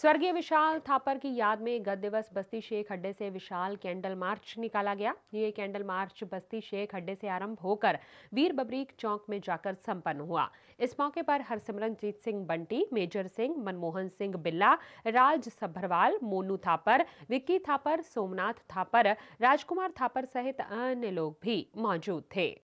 स्वर्गीय विशाल थापर की याद में गत दिवस बस्ती शेख हड्डे से विशाल कैंडल मार्च निकाला गया ये कैंडल मार्च बस्ती शेख हड्डे से आरंभ होकर वीर बबरीक चौक में जाकर संपन्न हुआ इस मौके पर हरसिमरनजीत सिंह बंटी मेजर सिंह मनमोहन सिंह बिल्ला राज सभरवाल मोनू थापर विक्की थापर सोमनाथ थापर राजकुमार थापर सहित अन्य लोग भी मौजूद थे